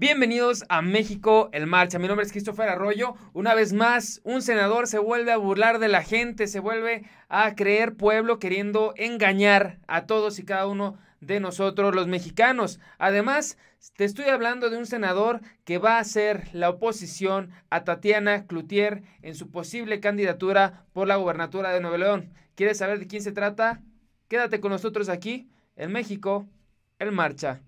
Bienvenidos a México en Marcha. Mi nombre es Christopher Arroyo. Una vez más, un senador se vuelve a burlar de la gente, se vuelve a creer pueblo queriendo engañar a todos y cada uno de nosotros los mexicanos. Además, te estoy hablando de un senador que va a ser la oposición a Tatiana Cloutier en su posible candidatura por la gubernatura de Nuevo León. ¿Quieres saber de quién se trata? Quédate con nosotros aquí en México en Marcha.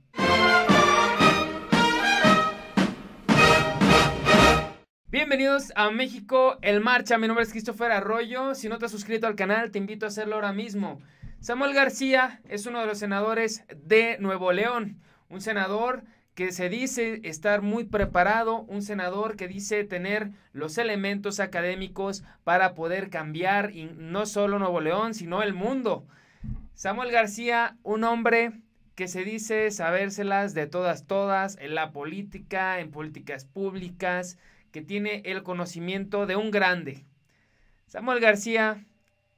Bienvenidos a México El Marcha, mi nombre es Christopher Arroyo, si no te has suscrito al canal te invito a hacerlo ahora mismo. Samuel García es uno de los senadores de Nuevo León, un senador que se dice estar muy preparado, un senador que dice tener los elementos académicos para poder cambiar no solo Nuevo León, sino el mundo. Samuel García, un hombre que se dice sabérselas de todas, todas, en la política, en políticas públicas, que tiene el conocimiento de un grande. Samuel García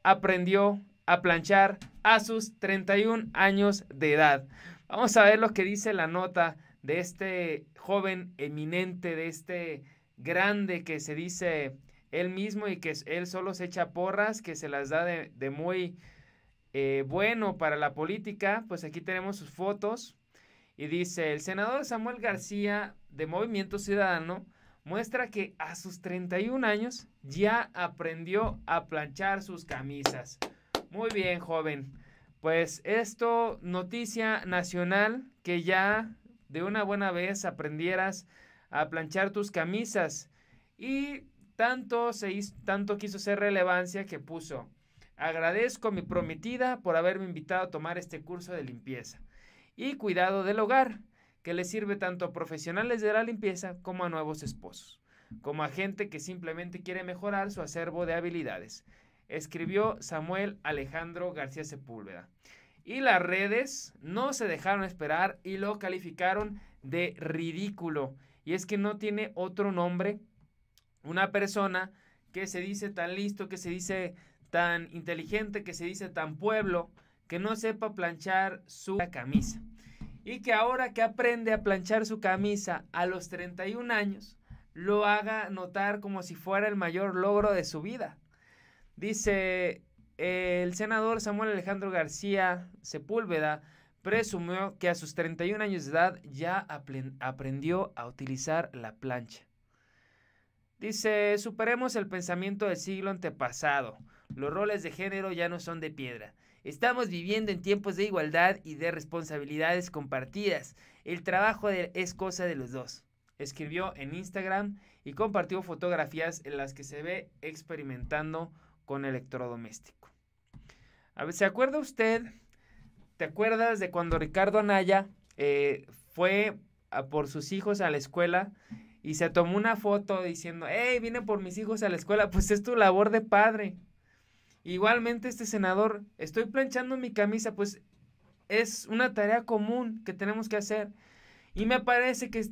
aprendió a planchar a sus 31 años de edad. Vamos a ver lo que dice la nota de este joven eminente, de este grande que se dice él mismo y que él solo se echa porras, que se las da de, muy eh, bueno para la política. Pues aquí tenemos sus fotos. Y dice, el senador Samuel García de Movimiento Ciudadano muestra que a sus 31 años ya aprendió a planchar sus camisas. Muy bien, joven. Pues esto, noticia nacional, que ya de una buena vez aprendieras a planchar tus camisas. Y tanto, se tanto quiso ser relevancia que puso, agradezco a mi prometida por haberme invitado a tomar este curso de limpieza y cuidado del hogar que le sirve tanto a profesionales de la limpieza como a nuevos esposos, como a gente que simplemente quiere mejorar su acervo de habilidades, escribió Samuel Alejandro García Sepúlveda. Y las redes no se dejaron esperar y lo calificaron de ridículo. Y es que no tiene otro nombre una persona que se dice tan listo, que se dice tan inteligente, que se dice tan pueblo, que no sepa planchar su camisa y que ahora que aprende a planchar su camisa a los 31 años, lo haga notar como si fuera el mayor logro de su vida. Dice, el senador Samuel Alejandro García Sepúlveda presumió que a sus 31 años de edad ya aprendió a utilizar la plancha. Dice, superemos el pensamiento del siglo antepasado. Los roles de género ya no son de piedra. Estamos viviendo en tiempos de igualdad y de responsabilidades compartidas. El trabajo es cosa de los dos. Escribió en Instagram y compartió fotografías en las que se ve experimentando con electrodoméstico. A ver, ¿se acuerda usted? ¿Te acuerdas de cuando Ricardo Anaya eh, fue por sus hijos a la escuela y se tomó una foto diciendo, hey, vine por mis hijos a la escuela? Pues es tu labor de padre. Igualmente este senador, estoy planchando mi camisa, pues es una tarea común que tenemos que hacer. Y me parece que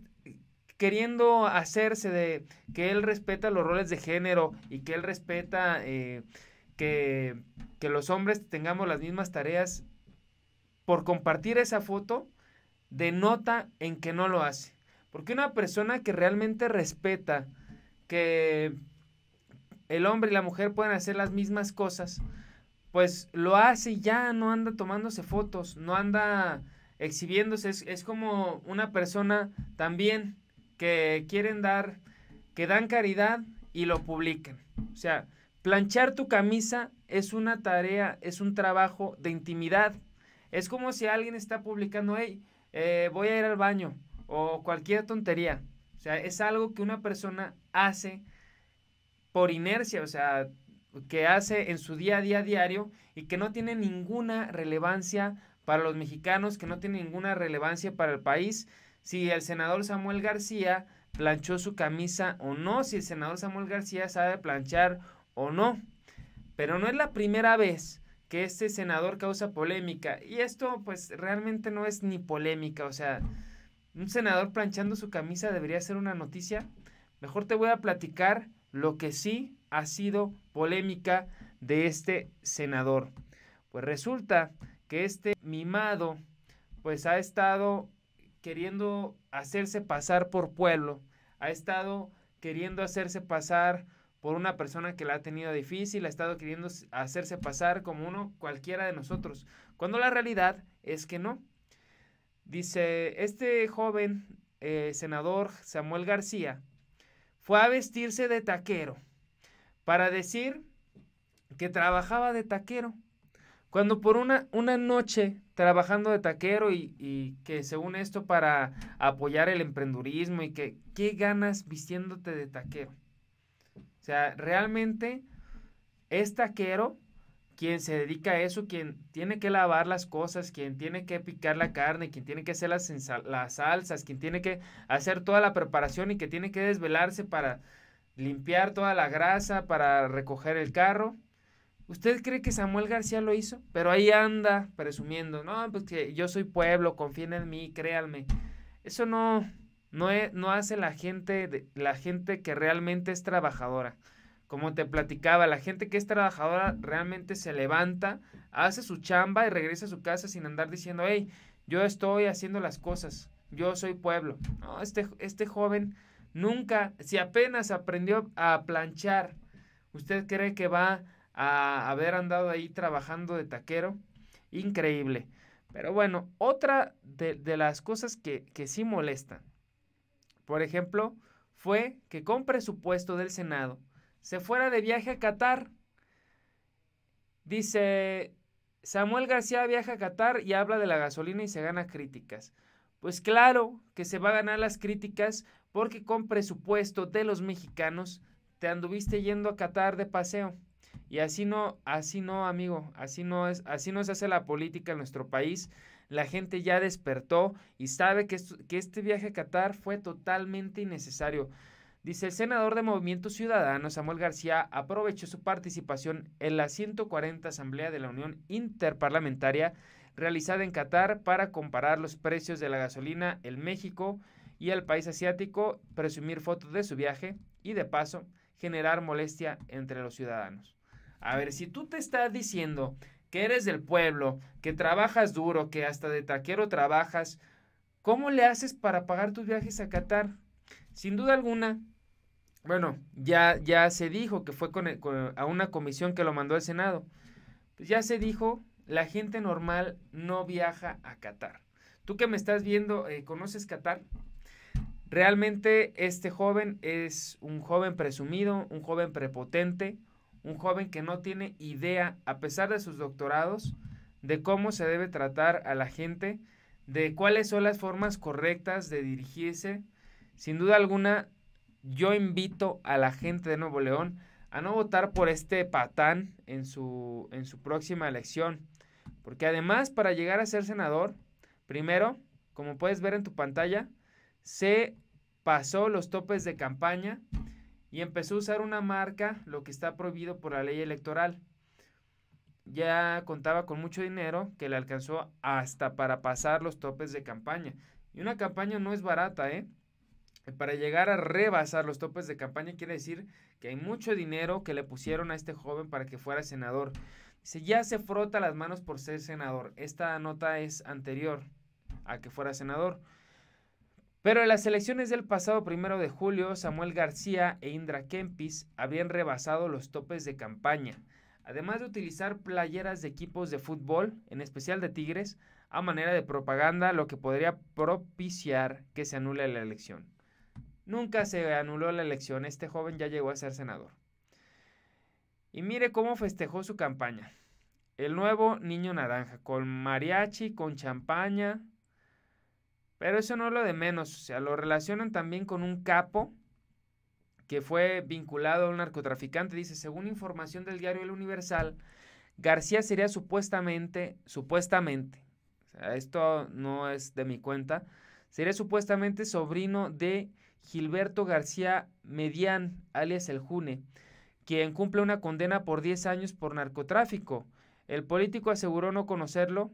queriendo hacerse de que él respeta los roles de género y que él respeta eh, que, que los hombres tengamos las mismas tareas, por compartir esa foto, denota en que no lo hace. Porque una persona que realmente respeta, que el hombre y la mujer pueden hacer las mismas cosas, pues lo hace y ya no anda tomándose fotos, no anda exhibiéndose. Es, como una persona también que quieren dar, que dan caridad y lo publican. O sea, planchar tu camisa es una tarea, es un trabajo de intimidad. Es como si alguien está publicando, hey, eh, voy a ir al baño o cualquier tontería. O sea, es algo que una persona hace por inercia, o sea, que hace en su día a día diario y que no tiene ninguna relevancia para los mexicanos, que no tiene ninguna relevancia para el país, si el senador Samuel García planchó su camisa o no, si el senador Samuel García sabe planchar o no. Pero no es la primera vez que este senador causa polémica y esto pues realmente no es ni polémica, o sea, un senador planchando su camisa debería ser una noticia. Mejor te voy a platicar lo que sí ha sido polémica de este senador. Pues resulta que este mimado pues ha estado queriendo hacerse pasar por pueblo, ha estado queriendo hacerse pasar por una persona que la ha tenido difícil, ha estado queriendo hacerse pasar como uno cualquiera de nosotros, cuando la realidad es que no. Dice, este joven eh, senador Samuel García fue a vestirse de taquero para decir que trabajaba de taquero. Cuando por una, una noche trabajando de taquero y, que según esto para apoyar el emprendurismo y que, ¿qué ganas vistiéndote de taquero? O sea, realmente es taquero quien se dedica a eso, quien tiene que lavar las cosas, quien tiene que picar la carne, quien tiene que hacer las, las salsas, quien tiene que hacer toda la preparación y que tiene que desvelarse para limpiar toda la grasa, para recoger el carro. ¿Usted cree que Samuel García lo hizo? Pero ahí anda presumiendo, no, pues que yo soy pueblo, confíen en mí, créanme. Eso no, no, e-, no hace la gente, la gente que realmente es trabajadora como te platicaba, la gente que es trabajadora realmente se levanta, hace su chamba y regresa a su casa sin andar diciendo, hey, yo estoy haciendo las cosas, yo soy pueblo. No, este, este joven nunca, si apenas aprendió a planchar, ¿usted cree que va a haber andado ahí trabajando de taquero? Increíble. Pero bueno, otra de, las cosas que, que sí molestan, por ejemplo, fue que con presupuesto del Senado, se fuera de viaje a Qatar. Dice, Samuel García viaja a Qatar y habla de la gasolina y se gana críticas. Pues claro que se va a ganar las críticas porque con presupuesto de los mexicanos te anduviste yendo a Qatar de paseo. Y así no, así no, amigo, así no es, así no se hace la política en nuestro país. La gente ya despertó y sabe que, que este viaje a Qatar fue totalmente innecesario. Dice el senador de Movimiento Ciudadano, Samuel García, aprovechó su participación en la 140 Asamblea de la Unión Interparlamentaria realizada en Qatar para comparar los precios de la gasolina en México y el país asiático, presumir fotos de su viaje y de paso generar molestia entre los ciudadanos. A ver, si tú te estás diciendo que eres del pueblo, que trabajas duro, que hasta de taquero trabajas, ¿cómo le haces para pagar tus viajes a Qatar? Sin duda alguna, bueno, ya, ya se dijo que fue e, a una comisión que lo mandó el Senado. Pues ya se dijo, la gente normal no viaja a Qatar. Tú que me estás viendo, eh, ¿conoces Qatar? Realmente este joven es un joven presumido, un joven prepotente, un joven que no tiene idea, a pesar de sus doctorados, de cómo se debe tratar a la gente, de cuáles son las formas correctas de dirigirse. Sin duda alguna, yo invito a la gente de Nuevo León a no votar por este patán en su, en su próxima elección. Porque además para llegar a ser senador, primero, como puedes ver en tu pantalla, se pasó los topes de campaña y empezó a usar una marca, lo que está prohibido por la ley electoral. Ya contaba con mucho dinero que le alcanzó hasta para pasar los topes de campaña. Y una campaña no es barata, ¿eh? para llegar a rebasar los topes de campaña quiere decir que hay mucho dinero que le pusieron a este joven para que fuera senador. ya se frota las manos por ser senador. Esta nota es anterior a que fuera senador. Pero en las elecciones del pasado primero de julio, Samuel García e Indra Kempis habían rebasado los topes de campaña. Además de utilizar playeras de equipos de fútbol, en especial de Tigres, a manera de propaganda, lo que podría propiciar que se anule la elección. Nunca se anuló la elección, este joven ya llegó a ser senador. Y mire cómo festejó su campaña. El nuevo niño naranja, con mariachi, con champaña. Pero eso no es lo de menos, o sea, lo relacionan también con un capo que fue vinculado a un narcotraficante. Dice, según información del diario El Universal, García sería supuestamente, supuestamente, esto no es de mi cuenta, sería supuestamente sobrino de Gilberto García Median, alias El June, quien cumple una condena por 10 años por narcotráfico. El político aseguró no conocerlo,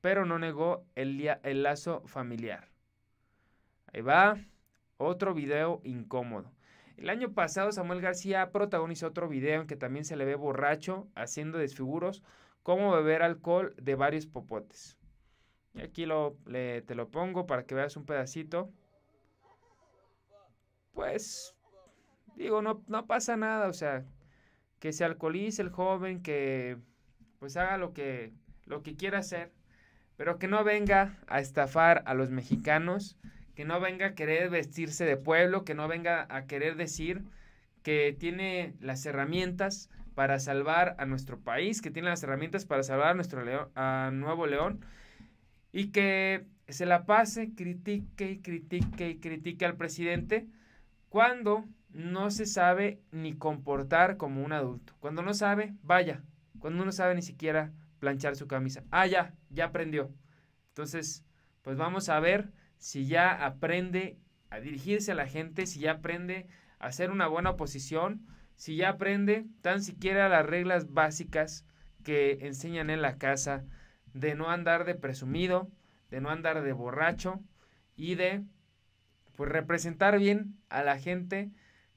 pero no negó el, lazo familiar. Ahí va otro video incómodo. El año pasado Samuel García protagonizó otro video en que también se le ve borracho haciendo desfiguros como beber alcohol de varios popotes. Y aquí te lo pongo para que veas un pedacito pues, digo, no, no pasa nada, o sea, que se alcoholice el joven, que pues haga lo que, lo que quiera hacer, pero que no venga a estafar a los mexicanos, que no venga a querer vestirse de pueblo, que no venga a querer decir que tiene las herramientas para salvar a nuestro país, que tiene las herramientas para salvar a nuestro León, a Nuevo León, y que se la pase, critique y critique y critique al presidente, cuando no se sabe ni comportar como un adulto. Cuando no sabe, vaya. Cuando no sabe ni siquiera planchar su camisa. Ah, ya, ya aprendió. Entonces, pues vamos a ver si ya aprende a dirigirse a la gente, si ya aprende a hacer una buena oposición, si ya aprende tan siquiera las reglas básicas que enseñan en la casa de no andar de presumido, de no andar de borracho y de pues representar bien a la gente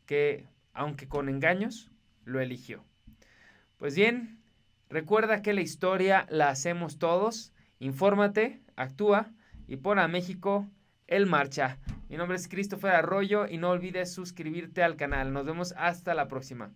que, aunque con engaños, lo eligió. Pues bien, recuerda que la historia la hacemos todos. Infórmate, actúa y pon a México en marcha. Mi nombre es Christopher Arroyo y no olvides suscribirte al canal. Nos vemos hasta la próxima.